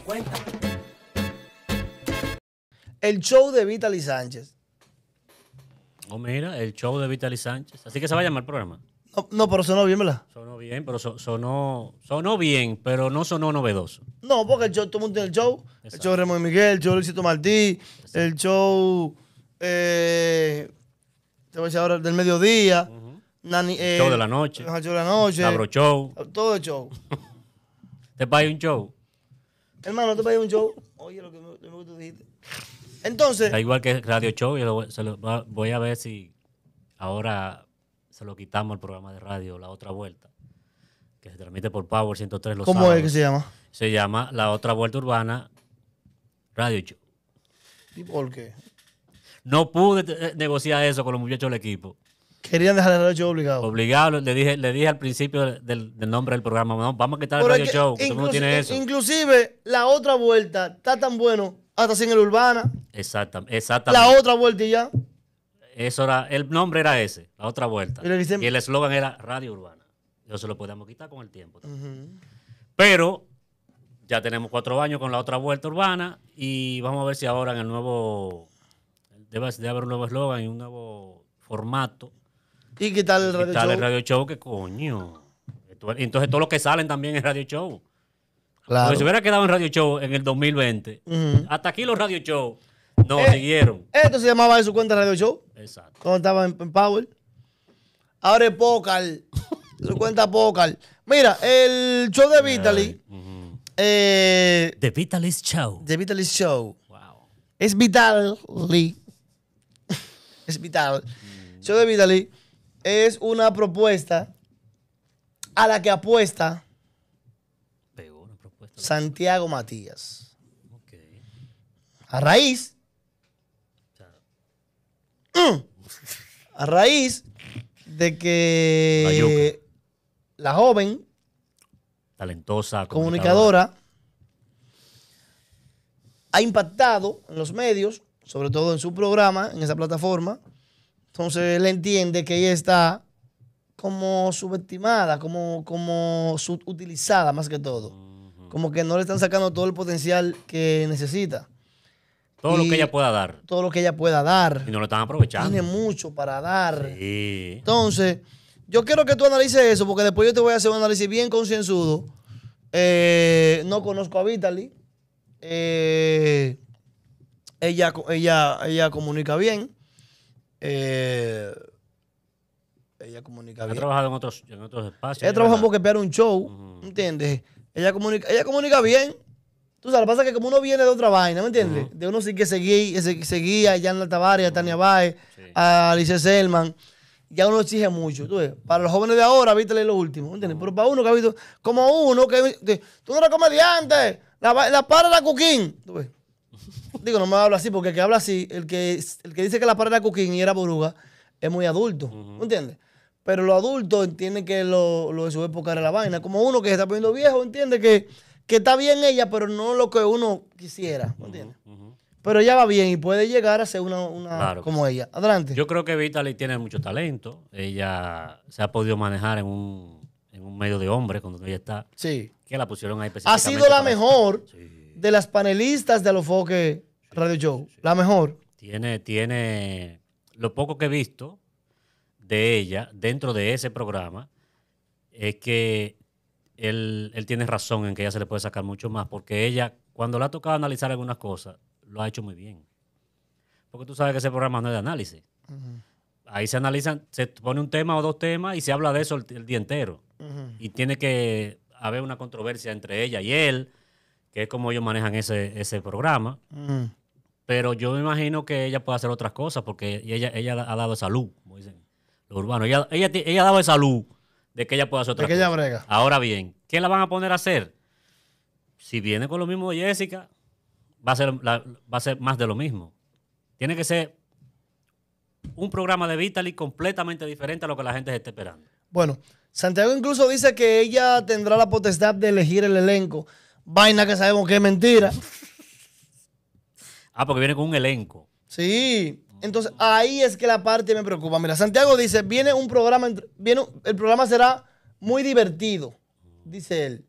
cuenta. El show de Vitaly Sánchez. Oh, mira, el show de Vitaly Sánchez. Así que se va a llamar el programa. No, pero sonó bien, ¿verdad? Sonó bien, pero sonó, sonó bien, pero no sonó novedoso. No, porque el show, todo el mundo tiene el show. El show de y Miguel, el show de Luisito Martí, el show. Eh, del mediodía. Eh, show de la noche. show de la noche. Todo el show. Te paga un show. Hermano, tú a un show. Oye, lo que, me, dijiste. Entonces. Da igual que Radio Show. Yo voy a ver si ahora se lo quitamos el programa de radio la otra vuelta. Que se transmite por Power 103. Los ¿Cómo es que se llama? Se llama La Otra Vuelta Urbana Radio Show. ¿Y por qué? No pude eh, negociar eso con los muchachos del equipo. Querían dejar el radio show obligado. Obligado, le dije, le dije al principio del, nombre del programa, vamos a quitar el radio show, que inclusive, tiene eh, eso. Inclusive, la otra vuelta está tan bueno, hasta sin el Urbana. Exactamente, exactamente. La otra vuelta ya. Eso era, el nombre era ese, la otra vuelta. y el eslogan era Radio Urbana. Eso se lo podemos quitar con el tiempo. Pero ya tenemos cuatro años con la otra vuelta urbana y vamos a ver si ahora en el nuevo, debe haber un nuevo eslogan y un nuevo formato y quitar el radio show. el radio show, que coño. Entonces todos los que salen también en radio show. Claro. Porque si hubiera quedado en radio show en el 2020, hasta aquí los radio show no eh, siguieron. Esto se llamaba de su cuenta radio show. Exacto. Cuando estaba en, Power. Ahora es Pocal. su cuenta Pocal. Mira, el show de Vitaly. Eh, The Vitaly's Show. The Vitaly's Show. Wow. Es Vitaly. es Vital. Mm. Show de Vitaly es una propuesta a la que apuesta Santiago Matías. A raíz. Mm. a raíz de que la, joven, talentosa, comunicadora, ha impactado en los medios, sobre todo en su programa, en esa plataforma, entonces él entiende que ella está como subestimada, como, como subutilizada más que todo. Como que no le están sacando todo el potencial que necesita. Todo lo que ella pueda dar. Todo lo que ella pueda dar. Y no lo están aprovechando. Tiene mucho para dar. Entonces, yo quiero que tú analices eso, porque después yo te voy a hacer un análisis bien concienzudo. Eh, no conozco a Vitaly. Eh, ella, ella, ella comunica bien. Eh, ella comunica bien. Ha trabajado en otros, en otros espacios. Ella trabaja porque un show, ¿entiendes? Ella comunica, ella comunica bien. Tú sabes, lo que pasa es que como uno viene de otra vaina, ¿me entiendes? De uno sí que seguía, seguía a Jan Tavares, a Tania Baez, a Alicia Selman. Ya uno exige mucho, tú ves. Para los jóvenes de ahora, leí lo último, entiendes? Pero para uno que ha visto, como uno que... Tú no eres comediante, la, la para la cuquín, tú ves. Digo, no me habla así, porque el que habla así, el que, el que dice que la parada era y era boruga, es muy adulto. ¿Me entiendes? Pero los adultos entienden que lo, lo de su época era la vaina. Como uno que se está poniendo viejo, entiende que, está bien ella, pero no lo que uno quisiera. ¿Me entiendes? Pero ella va bien y puede llegar a ser una, una como ella. Adelante. Yo creo que Vitaly tiene mucho talento. Ella se ha podido manejar en un, en un medio de hombres cuando ella está. Sí. Que la pusieron ahí Ha sido la mejor. Sí de las panelistas de Foque Radio Show. La mejor. Tiene, tiene lo poco que he visto de ella dentro de ese programa es que él, él, tiene razón en que ella se le puede sacar mucho más, porque ella, cuando le ha tocado analizar algunas cosas, lo ha hecho muy bien. Porque tú sabes que ese programa no es de análisis. Ahí se analizan, se pone un tema o dos temas y se habla de eso el, día entero. Y tiene que haber una controversia entre ella y él que es como ellos manejan ese, programa. Pero yo me imagino que ella puede hacer otras cosas porque ella, ella ha dado salud, como dicen los urbanos. Ella, ella, ha dado de salud de que ella pueda hacer otras de que brega. Ahora bien, ¿qué la van a poner a hacer? Si viene con lo mismo de Jessica, va a ser, va a ser más de lo mismo. Tiene que ser un programa de Vitaly completamente diferente a lo que la gente está esperando. Bueno, Santiago incluso dice que ella tendrá la potestad de elegir el elenco. Vaina que sabemos que es mentira. Ah, porque viene con un elenco. Sí. Entonces, ahí es que la parte me preocupa. Mira, Santiago dice, viene un programa, viene, el programa será muy divertido, dice él.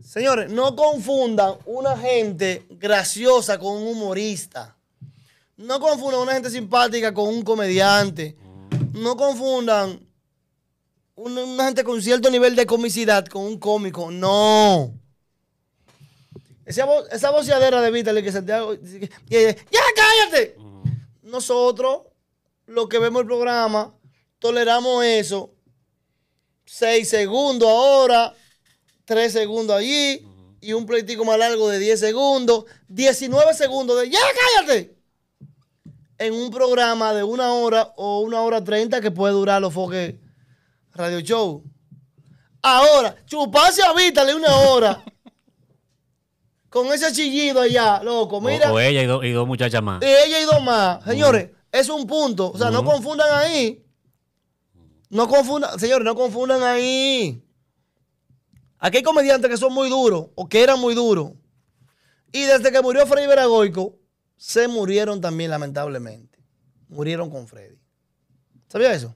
Señores, no confundan una gente graciosa con un humorista. No confundan una gente simpática con un comediante. No confundan una, una gente con cierto nivel de comicidad con un cómico. No. Esa, voz, de Vítale que Santiago. Y ¡Ya cállate! Mm. Nosotros, los que vemos el programa, toleramos eso. Seis segundos ahora, tres segundos allí, mm. y un pleitico más largo de 10 segundos, 19 segundos de ¡Ya cállate! En un programa de una hora o una hora treinta que puede durar los foques radio show. Ahora, chuparse a Vítale una hora con ese chillido allá, loco, mira. O, ella y, dos muchachas más. Y ella y dos más. Señores, es un punto. O sea, no confundan ahí. No confundan, señores, no confundan ahí. Aquí hay comediantes que son muy duros, o que eran muy duros. Y desde que murió Freddy Veragoico, se murieron también, lamentablemente. Murieron con Freddy. ¿Sabía eso?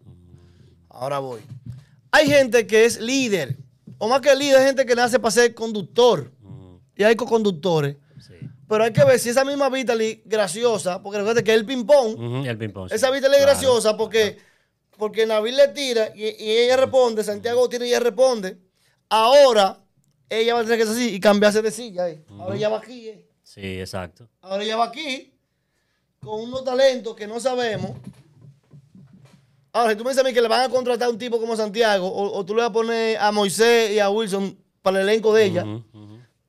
Ahora voy. Hay gente que es líder, o más que líder, hay gente que nace para ser conductor y hay coconductores. Pero hay que ver si esa misma Vitaly graciosa, porque recuerda que es el ping-pong. El Esa Vitaly es graciosa porque, porque Nabil le tira y, ella responde, Santiago tira y ella responde. Ahora ella va a tener que ser así y cambiarse de silla. Ahora ella va aquí. Eh. Sí, exacto. Ahora ella va aquí con unos talentos que no sabemos. Ahora, si tú me dices a mí que le van a contratar a un tipo como Santiago, o, tú le vas a poner a Moisés y a Wilson para el elenco de ella,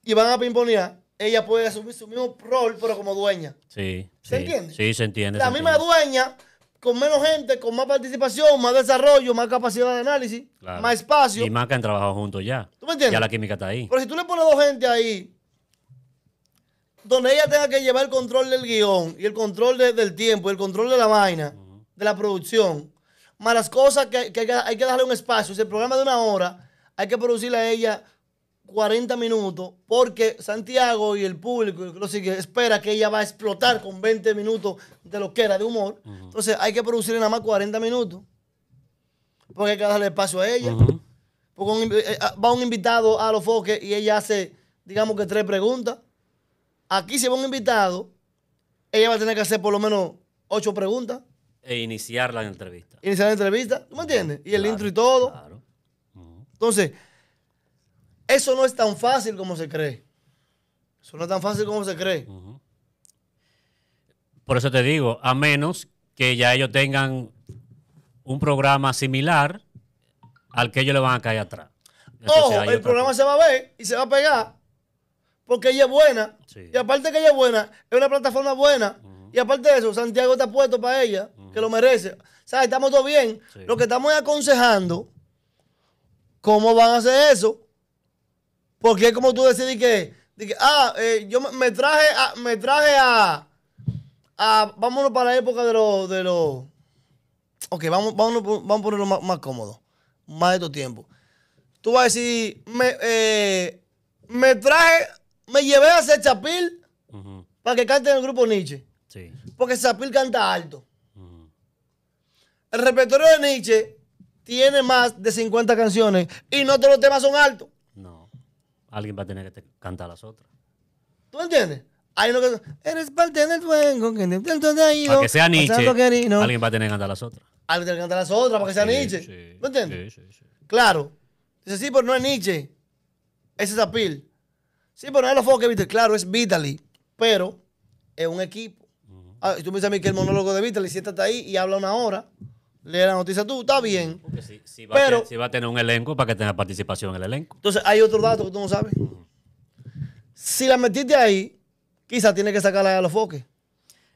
y van a pimponear, ella puede asumir su mismo rol, pero como dueña. Sí. ¿Se entiende? Sí, se entiende. La misma dueña, con menos gente, con más participación, más desarrollo, más capacidad de análisis, más espacio. Y más que han trabajado juntos ya. ¿Tú me entiendes? Ya la química está ahí. Pero si tú le pones dos gente ahí, donde ella tenga que llevar el control del guión, y el control del tiempo, y el control de la vaina, de la producción, más las cosas que, hay que darle un espacio. Si el programa de una hora, hay que producirle a ella 40 minutos porque Santiago y el público lo espera que ella va a explotar con 20 minutos de lo que era de humor. Entonces hay que producir nada más 40 minutos porque hay que darle espacio a ella. porque eh, eh, va un invitado a los foques y ella hace, digamos que tres preguntas. Aquí si va un invitado, ella va a tener que hacer por lo menos ocho preguntas. E iniciar la entrevista. Iniciar la entrevista, ¿tú me entiendes? Y el intro y todo. Entonces eso no es tan fácil como se cree. Eso no es tan fácil como se cree. Por eso te digo, a menos que ya ellos tengan un programa similar al que ellos le van a caer atrás. Ojo, el programa se va a ver y se va a pegar porque ella es buena. Y aparte que ella es buena, es una plataforma buena. Y aparte de eso, Santiago está puesto para ella, que lo merece. O estamos todos bien. Lo que estamos aconsejando, ¿cómo van a hacer eso? Porque es como tú decidí que, ah, eh, yo me traje a, me traje a, vámonos para la época de los, de los, ok, vamos, vamos a ponerlo más, cómodo, más de tu tiempo. Tú vas a decir, me, eh, me traje, me llevé a hacer Chapil para que cante en el grupo Nietzsche. Sí. Porque Chapil canta alto. El repertorio de Nietzsche tiene más de 50 canciones y no todos los temas son altos alguien va a tener que cantar las otras. ¿Tú entiendes? Hay uno que eres parte del fuego, que Para que sea Nietzsche, alguien va a tener que cantar las otras. Alguien tiene que cantar las otras para que sea Nietzsche. entiendes? Claro. Dice, sí, pero no es Nietzsche. Ese es Apil. Sí, pero no es los foque, que viste. Claro, es Vitaly. Pero es un equipo. Ah, y tú me dices a mí que el monólogo de Vitaly, siéntate este ahí y habla una hora lee la noticia tú, está bien. Porque si, va pero, a, si va a tener un elenco para que tenga participación en el elenco. Entonces, hay otro dato que tú no sabes. Si la metiste ahí, quizás tiene que sacarla de Alofoque.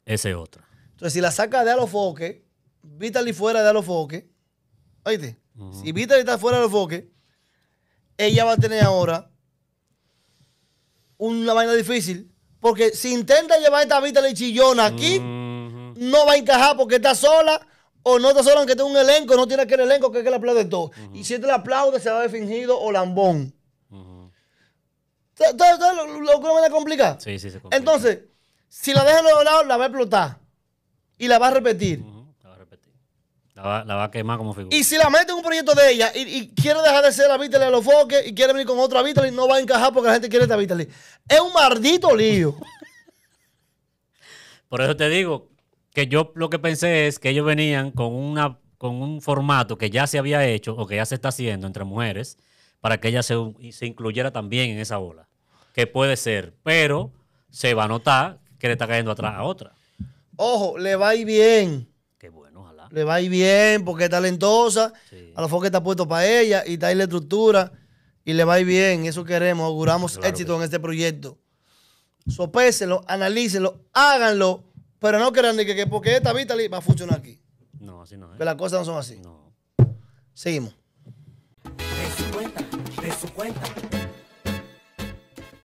Ese es otro. Entonces, si la saca de Alofoque, Vitaly fuera de Alofoque, oíste, si Vitaly está fuera de Alofoque, ella va a tener ahora una vaina difícil. Porque si intenta llevar esta Vitaly chillona aquí, no va a encajar porque está sola o no te solo que tenga un elenco, no tiene aquel elenco que es que le aplaude todo. Y si te le aplaude, se va a ver fingido o lambón. Entonces, lo, lo, lo Sí, sí, se complica. Entonces, si la dejan de lado, la va a explotar. Y la va a repetir. La va a repetir. La va, a quemar como figura. Y si la mete en un proyecto de ella y, quiere dejar de ser la Beatles de los foques y quiere venir con otra y no va a encajar porque la gente quiere esta Vitaly. Es un maldito lío. Por eso te digo que yo lo que pensé es que ellos venían con, una, con un formato que ya se había hecho o que ya se está haciendo entre mujeres para que ella se, incluyera también en esa ola. Que puede ser, pero se va a notar que le está cayendo atrás a otra. Ojo, le va a ir bien. Qué bueno, ojalá. Le va a ir bien porque es talentosa. A lo mejor que está puesto para ella y está ahí la estructura y le va a ir bien. Eso queremos. Auguramos éxito en este proyecto. Sopéselo, analícelo, háganlo pero no crean ni que, que porque esta vista va a funcionar aquí. No, así no es. ¿eh? Pero las cosas no son así. No. Seguimos. De su cuenta, de su cuenta.